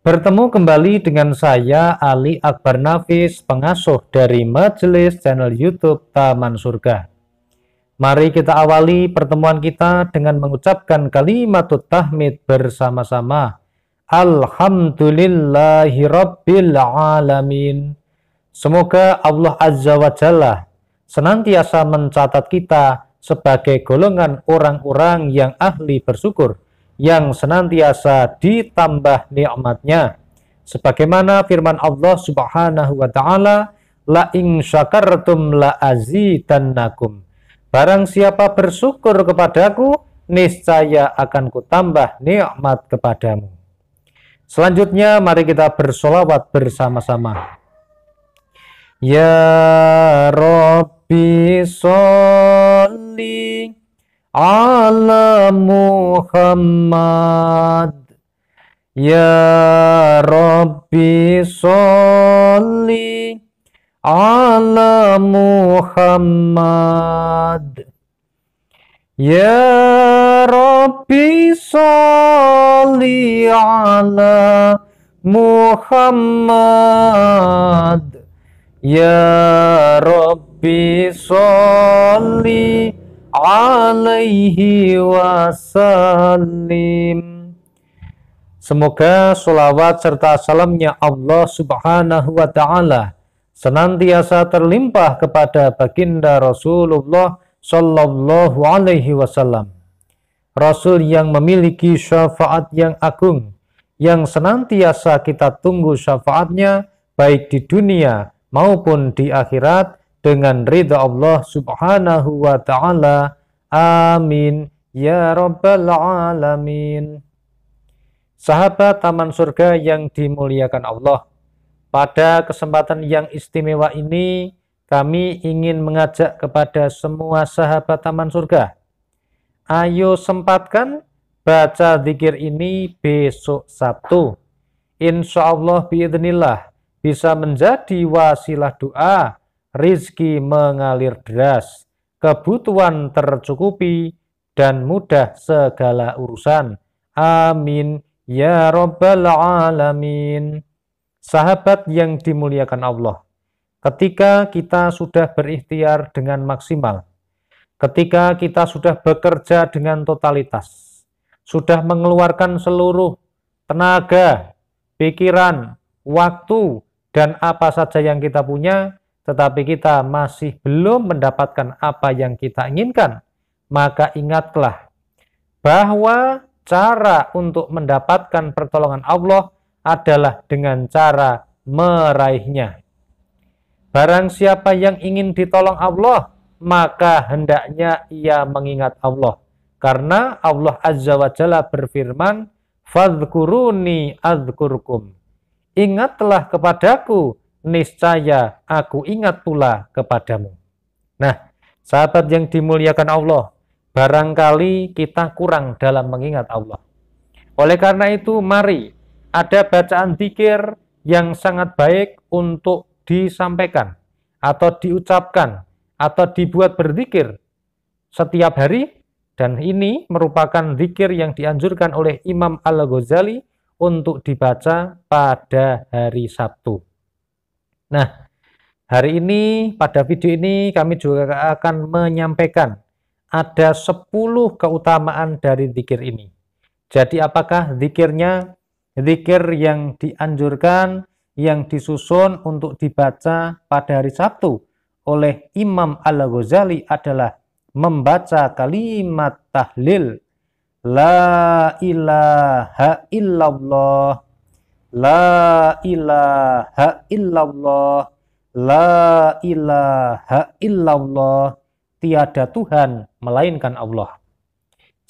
Bertemu kembali dengan saya Ali Akbar Nafis, pengasuh dari Majelis channel YouTube Taman Surga. Mari kita awali pertemuan kita dengan mengucapkan kalimat tahmid bersama-sama. Alhamdulillahirabbil alamin. Semoga Allah Azza wa Jalla senantiasa mencatat kita sebagai golongan orang-orang yang ahli bersyukur yang senantiasa ditambah nikmatnya. Sebagaimana firman Allah Subhanahu wa taala, "La in syakartum la azidannakum." Barang siapa bersyukur kepadaku, niscaya akan kutambah nikmat kepadamu. Selanjutnya mari kita bersolawat bersama-sama. Ya Rabbi sholli ala Muhammad Ya Rabbi sholli ala Muhammad Ya Rabbi sholli ala Muhammad Ya Rabbi sholli alaihi wasallim. Semoga sholawat serta salamnya Allah subhanahu wa ta'ala senantiasa terlimpah kepada baginda Rasulullah sallallahu alaihi wasallam. Rasul yang memiliki syafaat yang agung, yang senantiasa kita tunggu syafaatnya baik di dunia maupun di akhirat dengan ridha Allah Subhanahu wa taala. Amin ya rabbal alamin. Sahabat taman surga yang dimuliakan Allah, pada kesempatan yang istimewa ini kami ingin mengajak kepada semua sahabat taman surga. Ayo sempatkan baca zikir ini besok Sabtu. Insya Allah biidnillah bisa menjadi wasilah doa rizki mengalir deras, kebutuhan tercukupi, dan mudah segala urusan. Amin. Ya Rabbal Alamin. Sahabat yang dimuliakan Allah, ketika kita sudah berikhtiar dengan maksimal, ketika kita sudah bekerja dengan totalitas, sudah mengeluarkan seluruh tenaga, pikiran, waktu, dan apa saja yang kita punya, tetapi kita masih belum mendapatkan apa yang kita inginkan, maka ingatlah bahwa cara untuk mendapatkan pertolongan Allah adalah dengan cara meraihnya. Barang siapa yang ingin ditolong Allah, maka hendaknya ia mengingat Allah. Karena Allah Azza wa Jalla berfirman, Fadhkuruni adhkurkum. Ingatlah kepadaku niscaya aku ingat pula kepadamu. Nah, sahabat yang dimuliakan Allah, barangkali kita kurang dalam mengingat Allah. Oleh karena itu, mari ada bacaan zikir yang sangat baik untuk disampaikan atau diucapkan atau dibuat berzikir setiap hari dan ini merupakan zikir yang dianjurkan oleh Imam Al-Ghazali untuk dibaca pada hari Sabtu. Nah, hari ini pada video ini kami juga akan menyampaikan ada 10 keutamaan dari zikir ini. Jadi apakah zikirnya zikir yang dianjurkan, yang disusun untuk dibaca pada hari Sabtu oleh Imam Al-Ghazali adalah membaca kalimat tahlil La ilaha illallah La ilaha illallah. La ilaha illallah. Tiada Tuhan melainkan Allah.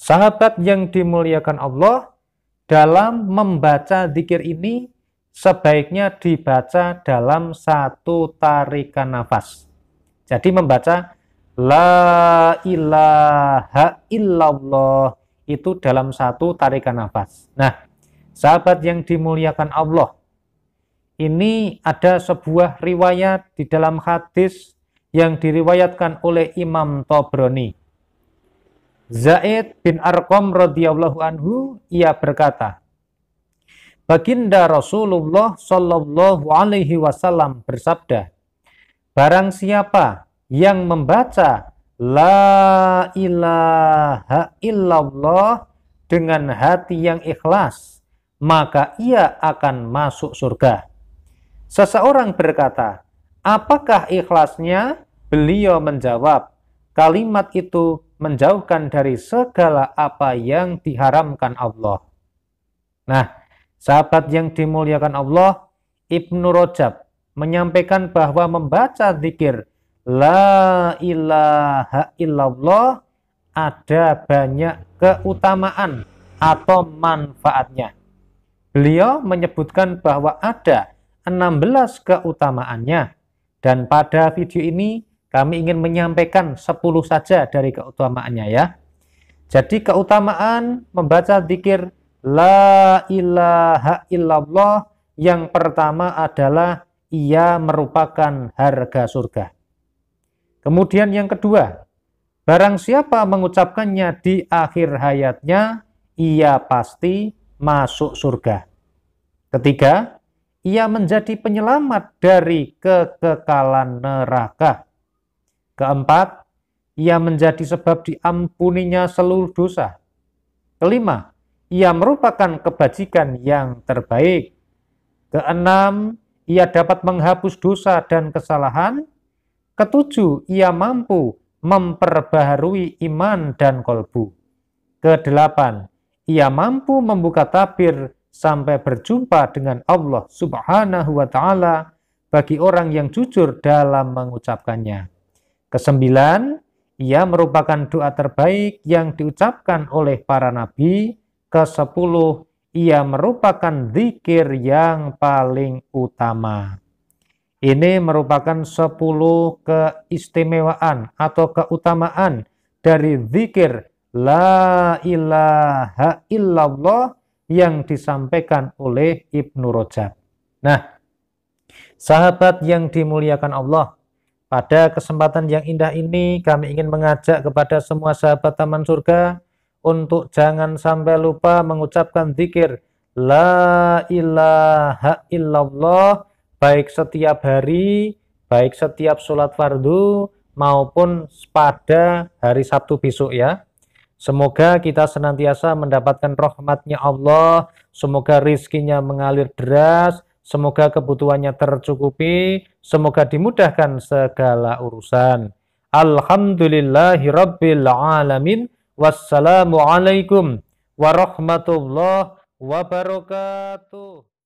Sahabat yang dimuliakan Allah, dalam membaca zikir ini sebaiknya dibaca dalam satu tarikan nafas. Jadi membaca La ilaha illallah itu dalam satu tarikan nafas. Nah, Sahabat yang dimuliakan Allah, ini ada sebuah riwayat di dalam hadis yang diriwayatkan oleh Imam Tobroni. Zaid bin Arkom radhiyallahu anhu ia berkata, Baginda Rasulullah shallallahu alaihi wasallam bersabda, Barang siapa yang membaca La ilaha illallah dengan hati yang ikhlas maka ia akan masuk surga. Seseorang berkata, apakah ikhlasnya? Beliau menjawab, kalimat itu menjauhkan dari segala apa yang diharamkan Allah. Nah, sahabat yang dimuliakan Allah, Ibnu Rojab menyampaikan bahwa membaca zikir La ilaha illallah ada banyak keutamaan atau manfaatnya. Beliau menyebutkan bahwa ada 16 keutamaannya dan pada video ini kami ingin menyampaikan 10 saja dari keutamaannya ya. Jadi keutamaan membaca zikir la ilaha illallah yang pertama adalah ia merupakan harga surga. Kemudian yang kedua, barang siapa mengucapkannya di akhir hayatnya, ia pasti masuk surga. Ketiga, ia menjadi penyelamat dari kekekalan neraka. Keempat, ia menjadi sebab diampuninya seluruh dosa. Kelima, ia merupakan kebajikan yang terbaik. Keenam, ia dapat menghapus dosa dan kesalahan. Ketujuh, ia mampu memperbaharui iman dan kolbu. Kedelapan, ia mampu membuka tabir sampai berjumpa dengan Allah Subhanahu wa taala bagi orang yang jujur dalam mengucapkannya. Kesembilan, ia merupakan doa terbaik yang diucapkan oleh para nabi. Kesepuluh, ia merupakan zikir yang paling utama. Ini merupakan sepuluh keistimewaan atau keutamaan dari zikir la ilaha illallah yang disampaikan oleh Ibnu Rajab. Nah, sahabat yang dimuliakan Allah, pada kesempatan yang indah ini kami ingin mengajak kepada semua sahabat Taman Surga untuk jangan sampai lupa mengucapkan zikir La ilaha illallah baik setiap hari, baik setiap sholat fardu maupun pada hari Sabtu besok ya. Semoga kita senantiasa mendapatkan rahmatnya Allah, semoga rizkinya mengalir deras, semoga kebutuhannya tercukupi, semoga dimudahkan segala urusan. Alhamdulillahirrabbilalamin. wassalamualaikum warahmatullahi wabarakatuh.